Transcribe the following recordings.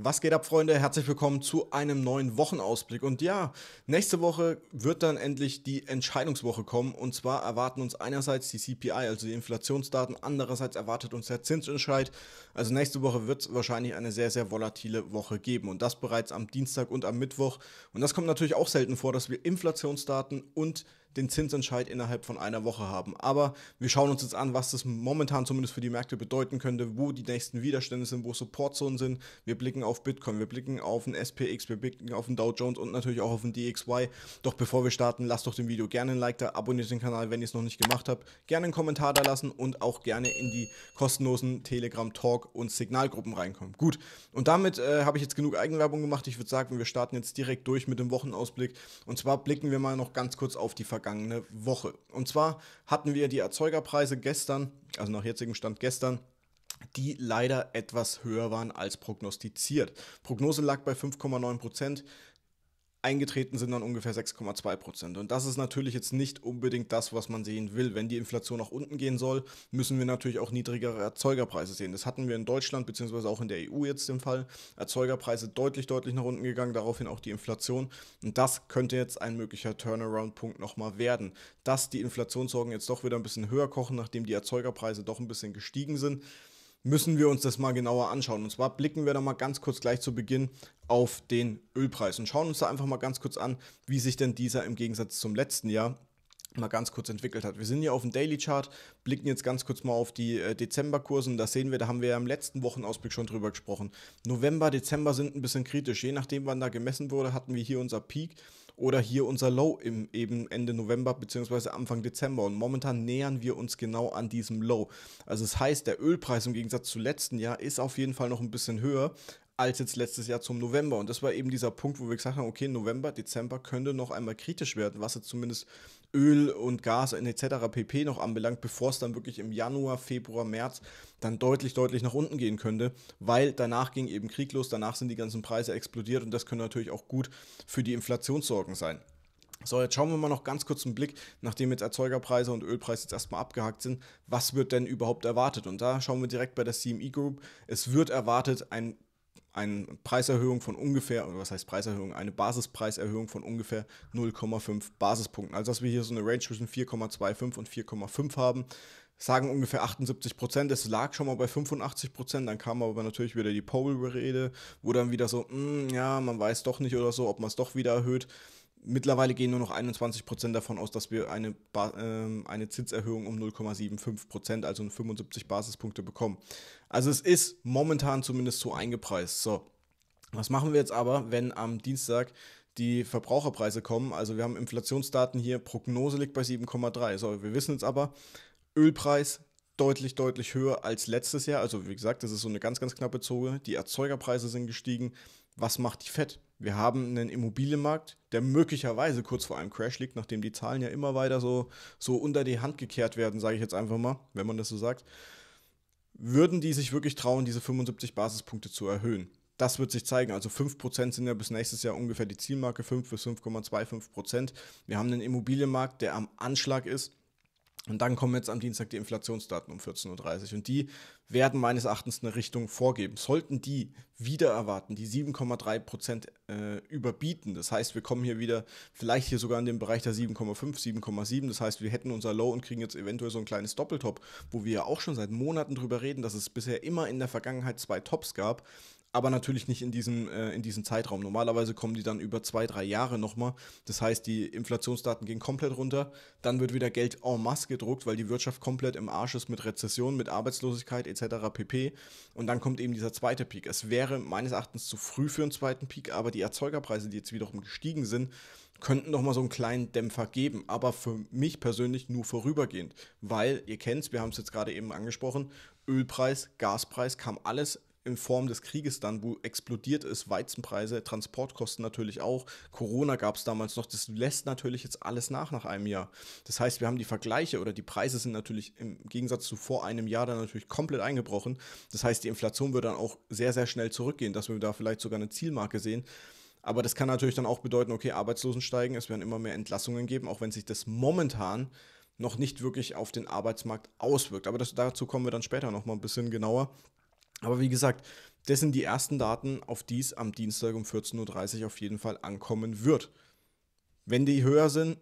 Was geht ab, Freunde? Herzlich willkommen zu einem neuen Wochenausblick. Und ja, nächste Woche wird dann endlich die Entscheidungswoche kommen. Und zwar erwarten uns einerseits die CPI, also die Inflationsdaten, andererseits erwartet uns der Zinsentscheid. Also nächste Woche wird es wahrscheinlich eine sehr, sehr volatile Woche geben. Und das bereits am Dienstag und am Mittwoch. Und das kommt natürlich auch selten vor, dass wir Inflationsdaten und den Zinsentscheid innerhalb von einer Woche haben. Aber wir schauen uns jetzt an, was das momentan zumindest für die Märkte bedeuten könnte, wo die nächsten Widerstände sind, wo Supportzonen sind. Wir blicken auf Bitcoin, wir blicken auf den SPX, wir blicken auf den Dow Jones und natürlich auch auf den DXY. Doch bevor wir starten, lasst doch dem Video gerne ein Like da, abonniert den Kanal, wenn ihr es noch nicht gemacht habt, gerne einen Kommentar da lassen und auch gerne in die kostenlosen Telegram Talk und Signalgruppen reinkommen. Gut, und damit äh, habe ich jetzt genug Eigenwerbung gemacht. Ich würde sagen, wir starten jetzt direkt durch mit dem Wochenausblick. Und zwar blicken wir mal noch ganz kurz auf die Ver vergangene Woche. Und zwar hatten wir die Erzeugerpreise gestern, also nach jetzigem Stand gestern, die leider etwas höher waren als prognostiziert. Prognose lag bei 5,9 Prozent eingetreten sind dann ungefähr 6,2 Prozent. Und das ist natürlich jetzt nicht unbedingt das, was man sehen will. Wenn die Inflation nach unten gehen soll, müssen wir natürlich auch niedrigere Erzeugerpreise sehen. Das hatten wir in Deutschland bzw. auch in der EU jetzt im Fall. Erzeugerpreise deutlich, deutlich nach unten gegangen, daraufhin auch die Inflation. Und das könnte jetzt ein möglicher Turnaround-Punkt nochmal werden. Dass die Inflationssorgen jetzt doch wieder ein bisschen höher kochen, nachdem die Erzeugerpreise doch ein bisschen gestiegen sind müssen wir uns das mal genauer anschauen. Und zwar blicken wir da mal ganz kurz gleich zu Beginn auf den Ölpreis und schauen uns da einfach mal ganz kurz an, wie sich denn dieser im Gegensatz zum letzten Jahr mal ganz kurz entwickelt hat. Wir sind hier auf dem Daily Chart, blicken jetzt ganz kurz mal auf die äh, und Da sehen wir, da haben wir ja im letzten Wochenausblick schon drüber gesprochen. November, Dezember sind ein bisschen kritisch. Je nachdem, wann da gemessen wurde, hatten wir hier unser Peak oder hier unser Low im eben Ende November bzw. Anfang Dezember. Und momentan nähern wir uns genau an diesem Low. Also das heißt, der Ölpreis im Gegensatz zu letzten Jahr ist auf jeden Fall noch ein bisschen höher, als jetzt letztes Jahr zum November. Und das war eben dieser Punkt, wo wir gesagt haben, okay, November, Dezember könnte noch einmal kritisch werden, was jetzt zumindest Öl und Gas etc. pp. noch anbelangt, bevor es dann wirklich im Januar, Februar, März dann deutlich, deutlich nach unten gehen könnte, weil danach ging eben Krieg los, danach sind die ganzen Preise explodiert und das könnte natürlich auch gut für die Inflationssorgen sein. So, jetzt schauen wir mal noch ganz kurz einen Blick, nachdem jetzt Erzeugerpreise und Ölpreise jetzt erstmal abgehakt sind, was wird denn überhaupt erwartet? Und da schauen wir direkt bei der CME Group. Es wird erwartet ein eine Preiserhöhung von ungefähr, oder was heißt Preiserhöhung, eine Basispreiserhöhung von ungefähr 0,5 Basispunkten. Also dass wir hier so eine Range zwischen 4,25 und 4,5 haben, sagen ungefähr 78 Prozent. Es lag schon mal bei 85 Prozent, dann kam aber natürlich wieder die Powell-Rede, wo dann wieder so, mh, hm, ja, man weiß doch nicht oder so, ob man es doch wieder erhöht. Mittlerweile gehen nur noch 21 Prozent davon aus, dass wir eine, ba äh, eine Zinserhöhung um 0,75 Prozent, also um 75 Basispunkte bekommen. Also es ist momentan zumindest so eingepreist. So, was machen wir jetzt aber, wenn am Dienstag die Verbraucherpreise kommen? Also wir haben Inflationsdaten hier, Prognose liegt bei 7,3. So, wir wissen jetzt aber, Ölpreis deutlich, deutlich höher als letztes Jahr. Also wie gesagt, das ist so eine ganz, ganz knappe Zone. Die Erzeugerpreise sind gestiegen. Was macht die Fed? Wir haben einen Immobilienmarkt, der möglicherweise kurz vor einem Crash liegt, nachdem die Zahlen ja immer weiter so, so unter die Hand gekehrt werden, sage ich jetzt einfach mal, wenn man das so sagt. Würden die sich wirklich trauen, diese 75 Basispunkte zu erhöhen? Das wird sich zeigen. Also 5% sind ja bis nächstes Jahr ungefähr die Zielmarke, 5 bis 5,25%. Wir haben einen Immobilienmarkt, der am Anschlag ist. Und dann kommen jetzt am Dienstag die Inflationsdaten um 14.30 Uhr. Und die werden meines Erachtens eine Richtung vorgeben. Sollten die wieder erwarten, die 7,3 Prozent äh, überbieten. Das heißt, wir kommen hier wieder, vielleicht hier sogar in den Bereich der 7,5, 7,7. Das heißt, wir hätten unser Low und kriegen jetzt eventuell so ein kleines Doppeltop, wo wir ja auch schon seit Monaten drüber reden, dass es bisher immer in der Vergangenheit zwei Tops gab aber natürlich nicht in diesem, äh, in diesem Zeitraum. Normalerweise kommen die dann über zwei, drei Jahre nochmal. Das heißt, die Inflationsdaten gehen komplett runter. Dann wird wieder Geld en masse gedruckt, weil die Wirtschaft komplett im Arsch ist mit Rezession, mit Arbeitslosigkeit etc. pp. Und dann kommt eben dieser zweite Peak. Es wäre meines Erachtens zu früh für einen zweiten Peak, aber die Erzeugerpreise, die jetzt wiederum gestiegen sind, könnten nochmal so einen kleinen Dämpfer geben, aber für mich persönlich nur vorübergehend, weil ihr kennt es, wir haben es jetzt gerade eben angesprochen, Ölpreis, Gaspreis kam alles in Form des Krieges dann, wo explodiert ist, Weizenpreise, Transportkosten natürlich auch, Corona gab es damals noch, das lässt natürlich jetzt alles nach nach einem Jahr. Das heißt, wir haben die Vergleiche oder die Preise sind natürlich im Gegensatz zu vor einem Jahr dann natürlich komplett eingebrochen. Das heißt, die Inflation wird dann auch sehr, sehr schnell zurückgehen, dass wir da vielleicht sogar eine Zielmarke sehen. Aber das kann natürlich dann auch bedeuten, okay, Arbeitslosen steigen, es werden immer mehr Entlassungen geben, auch wenn sich das momentan noch nicht wirklich auf den Arbeitsmarkt auswirkt. Aber das, dazu kommen wir dann später nochmal ein bisschen genauer. Aber wie gesagt, das sind die ersten Daten, auf die es am Dienstag um 14.30 Uhr auf jeden Fall ankommen wird. Wenn die höher sind,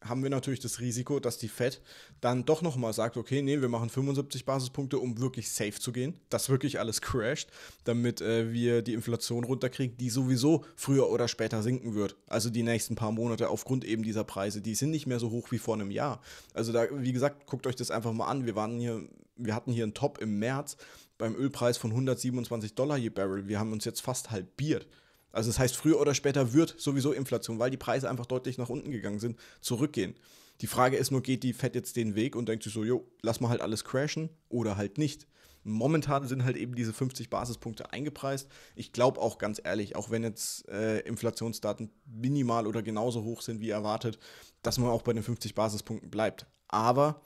haben wir natürlich das Risiko, dass die Fed dann doch nochmal sagt, okay, nee, wir machen 75 Basispunkte, um wirklich safe zu gehen, dass wirklich alles crasht, damit äh, wir die Inflation runterkriegen, die sowieso früher oder später sinken wird. Also die nächsten paar Monate aufgrund eben dieser Preise, die sind nicht mehr so hoch wie vor einem Jahr. Also da, wie gesagt, guckt euch das einfach mal an. Wir waren hier, wir hatten hier einen Top im März beim Ölpreis von 127 Dollar je Barrel. Wir haben uns jetzt fast halbiert. Also das heißt, früher oder später wird sowieso Inflation, weil die Preise einfach deutlich nach unten gegangen sind, zurückgehen. Die Frage ist nur, geht die Fed jetzt den Weg und denkt sich so, jo, lass mal halt alles crashen oder halt nicht. Momentan sind halt eben diese 50 Basispunkte eingepreist. Ich glaube auch ganz ehrlich, auch wenn jetzt äh, Inflationsdaten minimal oder genauso hoch sind wie erwartet, dass man auch bei den 50 Basispunkten bleibt. Aber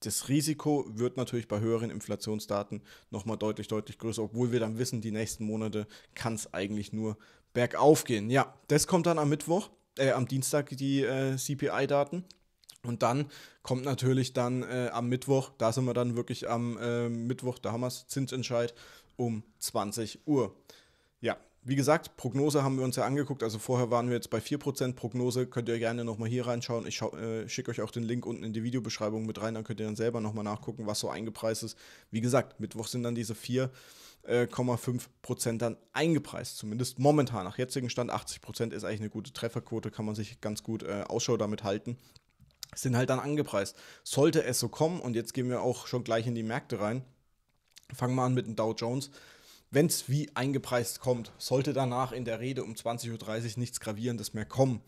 das Risiko wird natürlich bei höheren Inflationsdaten nochmal deutlich, deutlich größer, obwohl wir dann wissen, die nächsten Monate kann es eigentlich nur bergauf gehen. Ja, das kommt dann am Mittwoch, äh, am Dienstag die äh, CPI-Daten. Und dann kommt natürlich dann äh, am Mittwoch, da sind wir dann wirklich am äh, Mittwoch, da haben wir es, Zinsentscheid um 20 Uhr. Ja, wie gesagt, Prognose haben wir uns ja angeguckt. Also vorher waren wir jetzt bei 4%. Prognose könnt ihr gerne nochmal hier reinschauen. Ich äh, schicke euch auch den Link unten in die Videobeschreibung mit rein. Dann könnt ihr dann selber nochmal nachgucken, was so eingepreist ist. Wie gesagt, Mittwoch sind dann diese 4,5% äh, dann eingepreist. Zumindest momentan. Nach jetzigem Stand 80% ist eigentlich eine gute Trefferquote. Kann man sich ganz gut äh, Ausschau damit halten. Sind halt dann angepreist. Sollte es so kommen, und jetzt gehen wir auch schon gleich in die Märkte rein. Fangen wir an mit dem Dow Jones wenn es wie eingepreist kommt, sollte danach in der Rede um 20.30 Uhr nichts Gravierendes mehr kommen,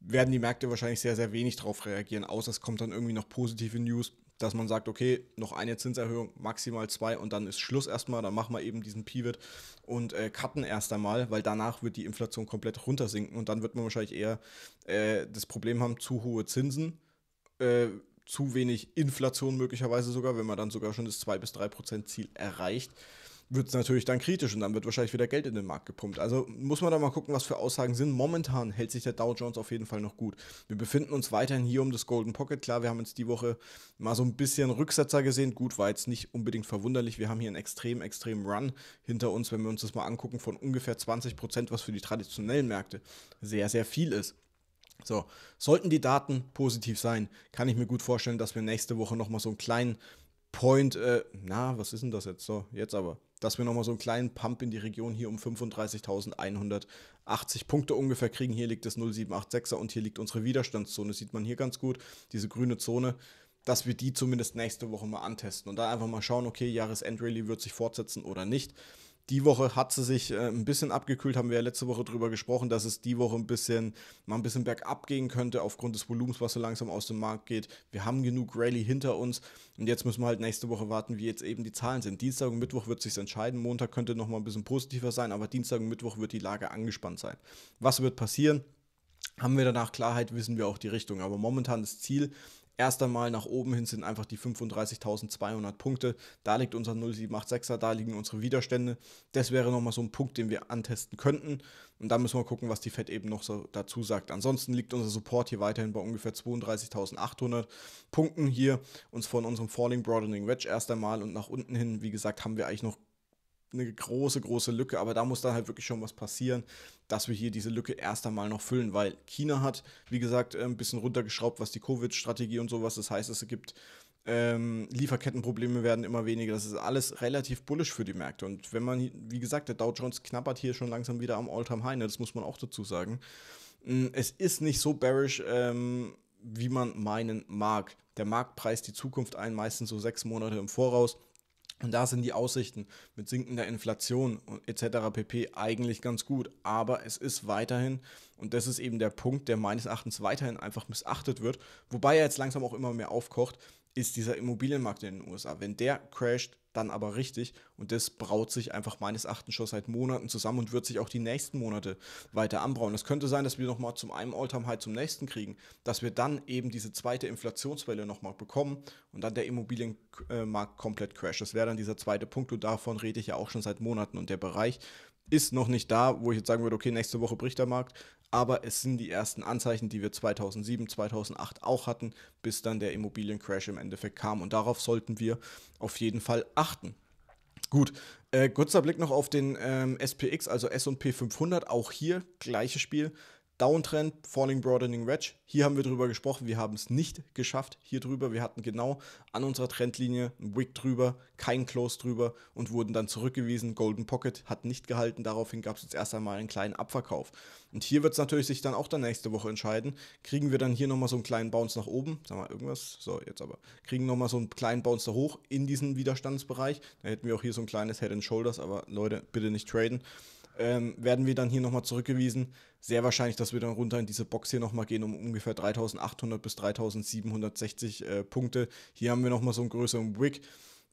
werden die Märkte wahrscheinlich sehr, sehr wenig darauf reagieren, außer es kommt dann irgendwie noch positive News, dass man sagt, okay, noch eine Zinserhöhung, maximal zwei und dann ist Schluss erstmal, dann machen wir eben diesen Pivot und äh, cutten erst einmal, weil danach wird die Inflation komplett runtersinken und dann wird man wahrscheinlich eher äh, das Problem haben, zu hohe Zinsen. Äh, zu wenig Inflation möglicherweise sogar, wenn man dann sogar schon das 2 bis 3 Prozent Ziel erreicht wird es natürlich dann kritisch und dann wird wahrscheinlich wieder Geld in den Markt gepumpt. Also muss man da mal gucken, was für Aussagen sind. Momentan hält sich der Dow Jones auf jeden Fall noch gut. Wir befinden uns weiterhin hier um das Golden Pocket. Klar, wir haben jetzt die Woche mal so ein bisschen Rücksetzer gesehen. Gut, war jetzt nicht unbedingt verwunderlich. Wir haben hier einen extrem, extrem Run hinter uns, wenn wir uns das mal angucken, von ungefähr 20 Prozent, was für die traditionellen Märkte sehr, sehr viel ist. So, sollten die Daten positiv sein, kann ich mir gut vorstellen, dass wir nächste Woche nochmal so einen kleinen Point, äh, na, was ist denn das jetzt? So, jetzt aber dass wir nochmal so einen kleinen Pump in die Region hier um 35.180 Punkte ungefähr kriegen. Hier liegt das 0786er und hier liegt unsere Widerstandszone. Sieht man hier ganz gut, diese grüne Zone dass wir die zumindest nächste Woche mal antesten und da einfach mal schauen, okay, Jahresendrally wird sich fortsetzen oder nicht. Die Woche hat sie sich äh, ein bisschen abgekühlt, haben wir ja letzte Woche darüber gesprochen, dass es die Woche ein bisschen mal ein bisschen bergab gehen könnte aufgrund des Volumens, was so langsam aus dem Markt geht. Wir haben genug Rallye hinter uns und jetzt müssen wir halt nächste Woche warten, wie jetzt eben die Zahlen sind. Dienstag und Mittwoch wird sich entscheiden, Montag könnte nochmal ein bisschen positiver sein, aber Dienstag und Mittwoch wird die Lage angespannt sein. Was wird passieren? Haben wir danach Klarheit, wissen wir auch die Richtung. Aber momentan das Ziel Erst einmal nach oben hin sind einfach die 35.200 Punkte. Da liegt unser 0786er, da liegen unsere Widerstände. Das wäre nochmal so ein Punkt, den wir antesten könnten. Und da müssen wir gucken, was die FED eben noch so dazu sagt. Ansonsten liegt unser Support hier weiterhin bei ungefähr 32.800 Punkten hier. Uns von unserem Falling Broadening Wedge erst einmal und nach unten hin, wie gesagt, haben wir eigentlich noch eine große, große Lücke, aber da muss dann halt wirklich schon was passieren, dass wir hier diese Lücke erst einmal noch füllen, weil China hat, wie gesagt, äh, ein bisschen runtergeschraubt, was die Covid-Strategie und sowas. Das heißt, es gibt ähm, Lieferkettenprobleme werden immer weniger. Das ist alles relativ bullisch für die Märkte. Und wenn man, wie gesagt, der Dow Jones knappert hier schon langsam wieder am All-Time-High, ne? das muss man auch dazu sagen. Mm, es ist nicht so bearish, ähm, wie man meinen mag. Der Markt preist die Zukunft ein, meistens so sechs Monate im Voraus. Und da sind die Aussichten mit sinkender Inflation und etc. pp eigentlich ganz gut. Aber es ist weiterhin, und das ist eben der Punkt, der meines Erachtens weiterhin einfach missachtet wird, wobei er jetzt langsam auch immer mehr aufkocht, ist dieser Immobilienmarkt in den USA. Wenn der crasht, dann aber richtig. Und das braut sich einfach meines Erachtens schon seit Monaten zusammen und wird sich auch die nächsten Monate weiter anbrauen. Es könnte sein, dass wir nochmal zum einen Alltime High zum nächsten kriegen, dass wir dann eben diese zweite Inflationswelle nochmal bekommen und dann der Immobilienmarkt komplett crasht. Das wäre dann dieser zweite Punkt und davon rede ich ja auch schon seit Monaten. Und der Bereich ist noch nicht da, wo ich jetzt sagen würde, okay, nächste Woche bricht der Markt, aber es sind die ersten Anzeichen, die wir 2007, 2008 auch hatten, bis dann der Immobiliencrash im Endeffekt kam. Und darauf sollten wir auf jeden Fall achten. Gut, äh, kurzer Blick noch auf den ähm, SPX, also SP 500. Auch hier gleiches Spiel. Downtrend, Falling Broadening Wedge. Hier haben wir drüber gesprochen, wir haben es nicht geschafft. Hier drüber, wir hatten genau an unserer Trendlinie ein Wick drüber, kein Close drüber und wurden dann zurückgewiesen. Golden Pocket hat nicht gehalten, daraufhin gab es jetzt erst einmal einen kleinen Abverkauf. Und hier wird es natürlich sich dann auch dann nächste Woche entscheiden. Kriegen wir dann hier nochmal so einen kleinen Bounce nach oben, sag mal irgendwas, so jetzt aber, kriegen nochmal so einen kleinen Bounce da hoch in diesen Widerstandsbereich. Da hätten wir auch hier so ein kleines Head and Shoulders, aber Leute, bitte nicht traden ähm, werden wir dann hier nochmal zurückgewiesen. Sehr wahrscheinlich, dass wir dann runter in diese Box hier nochmal gehen um ungefähr 3800 bis 3760 äh, Punkte. Hier haben wir nochmal so einen größeren Wick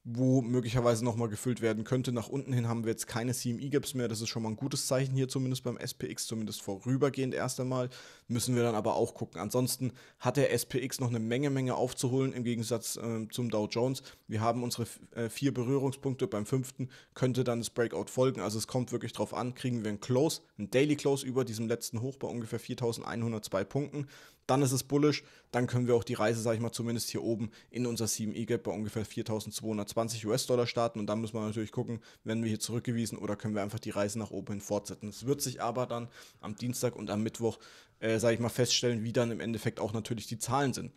wo möglicherweise nochmal gefüllt werden könnte. Nach unten hin haben wir jetzt keine CME-Gaps mehr. Das ist schon mal ein gutes Zeichen hier, zumindest beim SPX, zumindest vorübergehend erst einmal müssen wir dann aber auch gucken. Ansonsten hat der SPX noch eine Menge, Menge aufzuholen im Gegensatz äh, zum Dow Jones. Wir haben unsere äh, vier Berührungspunkte. Beim fünften könnte dann das Breakout folgen. Also es kommt wirklich drauf an, kriegen wir einen Close, einen Daily Close über diesem letzten Hoch bei ungefähr 4102 Punkten. Dann ist es bullish, dann können wir auch die Reise, sage ich mal, zumindest hier oben in unser 7 e gap bei ungefähr 4220 US-Dollar starten. Und dann müssen wir natürlich gucken, werden wir hier zurückgewiesen oder können wir einfach die Reise nach oben hin fortsetzen. Es wird sich aber dann am Dienstag und am Mittwoch äh, sage ich mal, feststellen, wie dann im Endeffekt auch natürlich die Zahlen sind.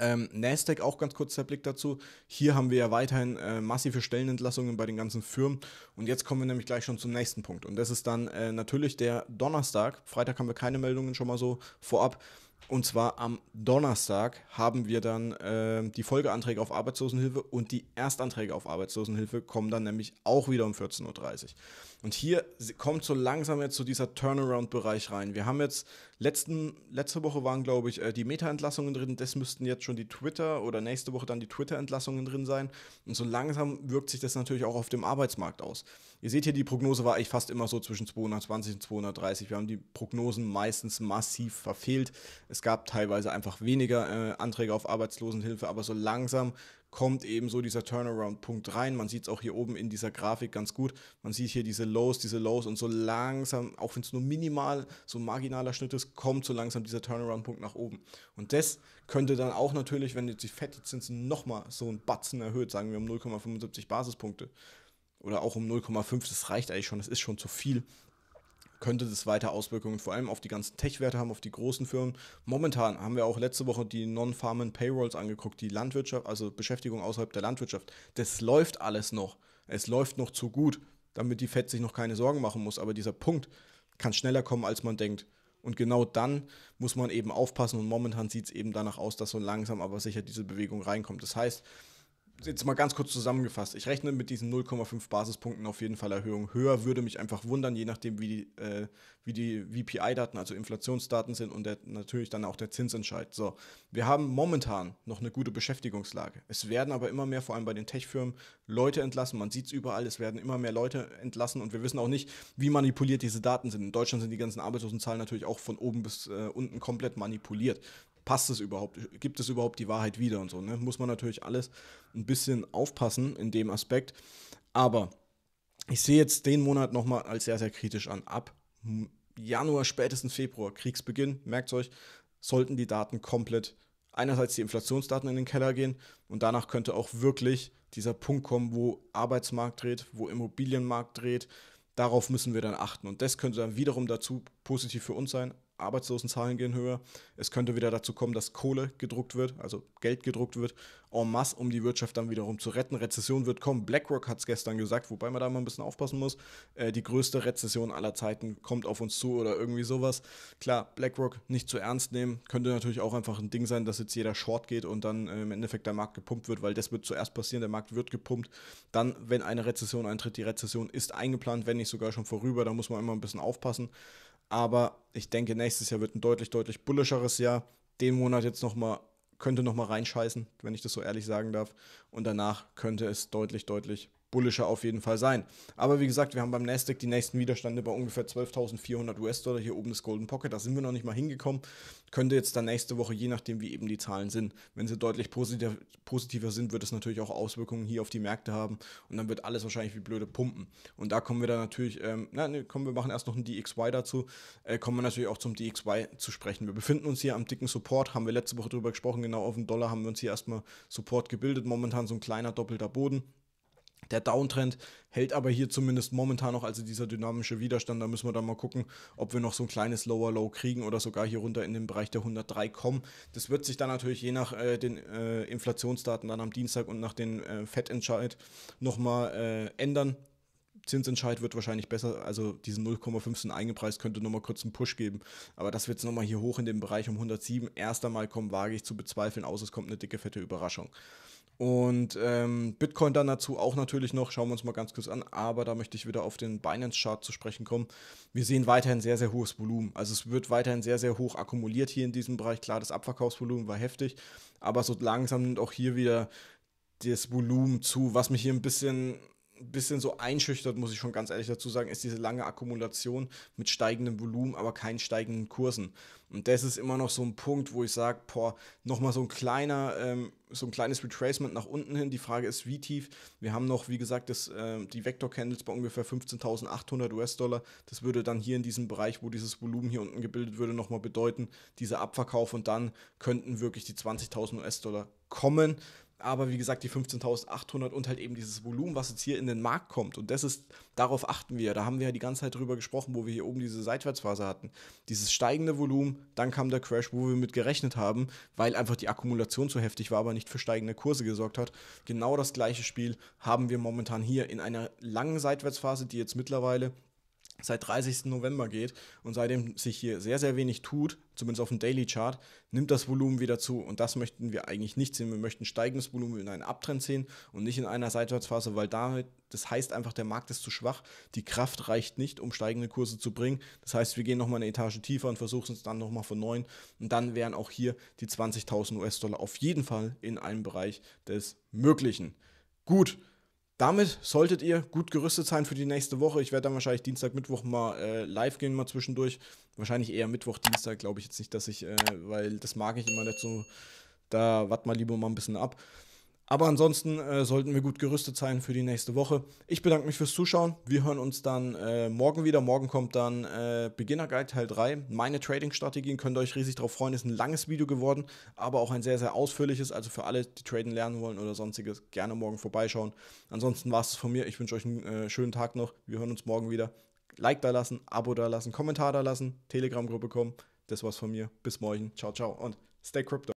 Ähm, Nasdaq auch ganz kurz der Blick dazu. Hier haben wir ja weiterhin äh, massive Stellenentlassungen bei den ganzen Firmen. Und jetzt kommen wir nämlich gleich schon zum nächsten Punkt. Und das ist dann äh, natürlich der Donnerstag. Freitag haben wir keine Meldungen schon mal so vorab. Und zwar am Donnerstag haben wir dann äh, die Folgeanträge auf Arbeitslosenhilfe und die Erstanträge auf Arbeitslosenhilfe kommen dann nämlich auch wieder um 14.30 Uhr. Und hier kommt so langsam jetzt so dieser Turnaround-Bereich rein. Wir haben jetzt Letzten, letzte Woche waren, glaube ich, äh, die Meta-Entlassungen drin. Das müssten jetzt schon die Twitter oder nächste Woche dann die Twitter-Entlassungen drin sein. Und so langsam wirkt sich das natürlich auch auf dem Arbeitsmarkt aus. Ihr seht hier, die Prognose war eigentlich fast immer so zwischen 220 und 230. Wir haben die Prognosen meistens massiv verfehlt. Es gab teilweise einfach weniger äh, Anträge auf Arbeitslosenhilfe, aber so langsam kommt eben so dieser Turnaround-Punkt rein. Man sieht es auch hier oben in dieser Grafik ganz gut. Man sieht hier diese Lows, diese Lows und so langsam, auch wenn es nur minimal, so marginaler Schnitt ist, kommt so langsam dieser Turnaround-Punkt nach oben. Und das könnte dann auch natürlich, wenn jetzt die Fettzinsen nochmal so einen Batzen erhöht, sagen wir um 0,75 Basispunkte oder auch um 0,5, das reicht eigentlich schon, das ist schon zu viel könnte das weiter Auswirkungen vor allem auf die ganzen Tech-Werte haben, auf die großen Firmen. Momentan haben wir auch letzte Woche die Non-Farmen Payrolls angeguckt, die Landwirtschaft, also Beschäftigung außerhalb der Landwirtschaft. Das läuft alles noch. Es läuft noch zu gut, damit die Fed sich noch keine Sorgen machen muss. Aber dieser Punkt kann schneller kommen, als man denkt. Und genau dann muss man eben aufpassen und momentan sieht es eben danach aus, dass so langsam aber sicher diese Bewegung reinkommt. Das heißt, jetzt mal ganz kurz zusammengefasst, ich rechne mit diesen 0,5 Basispunkten auf jeden Fall Erhöhung. Höher würde mich einfach wundern, je nachdem, wie die, äh, wie die VPI-Daten, also Inflationsdaten sind und der, natürlich dann auch der Zinsentscheid. So, wir haben momentan noch eine gute Beschäftigungslage. Es werden aber immer mehr, vor allem bei den Tech-Firmen, Leute entlassen. Man sieht es überall, es werden immer mehr Leute entlassen und wir wissen auch nicht, wie manipuliert diese Daten sind. In Deutschland sind die ganzen Arbeitslosenzahlen natürlich auch von oben bis äh, unten komplett manipuliert passt es überhaupt, gibt es überhaupt die Wahrheit wieder und so. Ne? Muss man natürlich alles ein bisschen aufpassen in dem Aspekt. Aber ich sehe jetzt den Monat nochmal als sehr, sehr kritisch an. Ab Januar, spätestens Februar, Kriegsbeginn, merkt euch, sollten die Daten komplett, einerseits die Inflationsdaten in den Keller gehen und danach könnte auch wirklich dieser Punkt kommen, wo Arbeitsmarkt dreht, wo Immobilienmarkt dreht. Darauf müssen wir dann achten. Und das könnte dann wiederum dazu positiv für uns sein, Arbeitslosenzahlen gehen höher. Es könnte wieder dazu kommen, dass Kohle gedruckt wird, also Geld gedruckt wird, en masse, um die Wirtschaft dann wiederum zu retten. Rezession wird kommen. BlackRock hat es gestern gesagt, wobei man da mal ein bisschen aufpassen muss. Äh, die größte Rezession aller Zeiten kommt auf uns zu oder irgendwie sowas. Klar, BlackRock nicht zu ernst nehmen. Könnte natürlich auch einfach ein Ding sein, dass jetzt jeder short geht und dann äh, im Endeffekt der Markt gepumpt wird, weil das wird zuerst passieren. Der Markt wird gepumpt. Dann, wenn eine Rezession eintritt, die Rezession ist eingeplant, wenn nicht sogar schon vorüber. Da muss man immer ein bisschen aufpassen. Aber ich denke, nächstes Jahr wird ein deutlich, deutlich bullischeres Jahr. Den Monat jetzt nochmal, könnte nochmal reinscheißen, wenn ich das so ehrlich sagen darf. Und danach könnte es deutlich, deutlich bullischer auf jeden Fall sein. Aber wie gesagt, wir haben beim Nasdaq die nächsten Widerstände bei ungefähr 12.400 US-Dollar hier oben das Golden Pocket. Da sind wir noch nicht mal hingekommen. Könnte jetzt dann nächste Woche, je nachdem wie eben die Zahlen sind, wenn sie deutlich positiv, positiver sind, wird es natürlich auch Auswirkungen hier auf die Märkte haben und dann wird alles wahrscheinlich wie blöde pumpen. Und da kommen wir dann natürlich, ähm, na, ne, kommen wir machen erst noch ein DXY dazu, äh, kommen wir natürlich auch zum DXY zu sprechen. Wir befinden uns hier am dicken Support, haben wir letzte Woche drüber gesprochen, genau auf dem Dollar haben wir uns hier erstmal Support gebildet. Momentan so ein kleiner doppelter Boden. Der Downtrend hält aber hier zumindest momentan noch, also dieser dynamische Widerstand. Da müssen wir dann mal gucken, ob wir noch so ein kleines Lower Low kriegen oder sogar hier runter in den Bereich der 103 kommen. Das wird sich dann natürlich je nach äh, den äh, Inflationsdaten dann am Dienstag und nach dem äh, Fettentscheid nochmal äh, ändern. Zinsentscheid wird wahrscheinlich besser, also diesen 0,5 sind eingepreist, könnte nochmal kurz einen Push geben. Aber das wird jetzt nochmal hier hoch in den Bereich um 107 erst einmal kommen, wage ich zu bezweifeln, außer es kommt eine dicke, fette Überraschung. Und ähm, Bitcoin dann dazu auch natürlich noch, schauen wir uns mal ganz kurz an, aber da möchte ich wieder auf den Binance-Chart zu sprechen kommen. Wir sehen weiterhin sehr, sehr hohes Volumen. Also es wird weiterhin sehr, sehr hoch akkumuliert hier in diesem Bereich. Klar, das Abverkaufsvolumen war heftig, aber so langsam nimmt auch hier wieder das Volumen zu, was mich hier ein bisschen bisschen so einschüchtert, muss ich schon ganz ehrlich dazu sagen, ist diese lange Akkumulation mit steigendem Volumen, aber keinen steigenden Kursen. Und das ist immer noch so ein Punkt, wo ich sage, boah, nochmal so ein kleiner, ähm, so ein kleines Retracement nach unten hin. Die Frage ist, wie tief. Wir haben noch, wie gesagt, das, äh, die Vector-Candles bei ungefähr 15.800 US-Dollar. Das würde dann hier in diesem Bereich, wo dieses Volumen hier unten gebildet würde, nochmal bedeuten, dieser Abverkauf. Und dann könnten wirklich die 20.000 US-Dollar kommen aber wie gesagt, die 15.800 und halt eben dieses Volumen, was jetzt hier in den Markt kommt. Und das ist, darauf achten wir. Da haben wir ja die ganze Zeit drüber gesprochen, wo wir hier oben diese Seitwärtsphase hatten. Dieses steigende Volumen, dann kam der Crash, wo wir mit gerechnet haben, weil einfach die Akkumulation zu heftig war, aber nicht für steigende Kurse gesorgt hat. Genau das gleiche Spiel haben wir momentan hier in einer langen Seitwärtsphase, die jetzt mittlerweile seit 30. November geht und seitdem sich hier sehr, sehr wenig tut, zumindest auf dem Daily Chart, nimmt das Volumen wieder zu und das möchten wir eigentlich nicht sehen. Wir möchten steigendes Volumen in einen Abtrend sehen und nicht in einer Seitwärtsphase, weil damit, das heißt einfach, der Markt ist zu schwach, die Kraft reicht nicht, um steigende Kurse zu bringen. Das heißt, wir gehen nochmal eine Etage tiefer und versuchen es dann nochmal von neuem und dann wären auch hier die 20.000 US-Dollar auf jeden Fall in einem Bereich des Möglichen. Gut, damit solltet ihr gut gerüstet sein für die nächste Woche. Ich werde dann wahrscheinlich Dienstag, Mittwoch mal äh, live gehen, mal zwischendurch. Wahrscheinlich eher Mittwoch, Dienstag, glaube ich jetzt nicht, dass ich, äh, weil das mag ich immer nicht so. Da wart mal lieber mal ein bisschen ab. Aber ansonsten äh, sollten wir gut gerüstet sein für die nächste Woche. Ich bedanke mich fürs Zuschauen. Wir hören uns dann äh, morgen wieder. Morgen kommt dann äh, Beginner Guide Teil 3. Meine Trading-Strategien könnt ihr euch riesig darauf freuen. Ist ein langes Video geworden, aber auch ein sehr, sehr ausführliches. Also für alle, die traden lernen wollen oder sonstiges, gerne morgen vorbeischauen. Ansonsten war es von mir. Ich wünsche euch einen äh, schönen Tag noch. Wir hören uns morgen wieder. Like da lassen, Abo da lassen, Kommentar da lassen, Telegram-Gruppe kommen. Das war's von mir. Bis morgen. Ciao, ciao und stay crypto.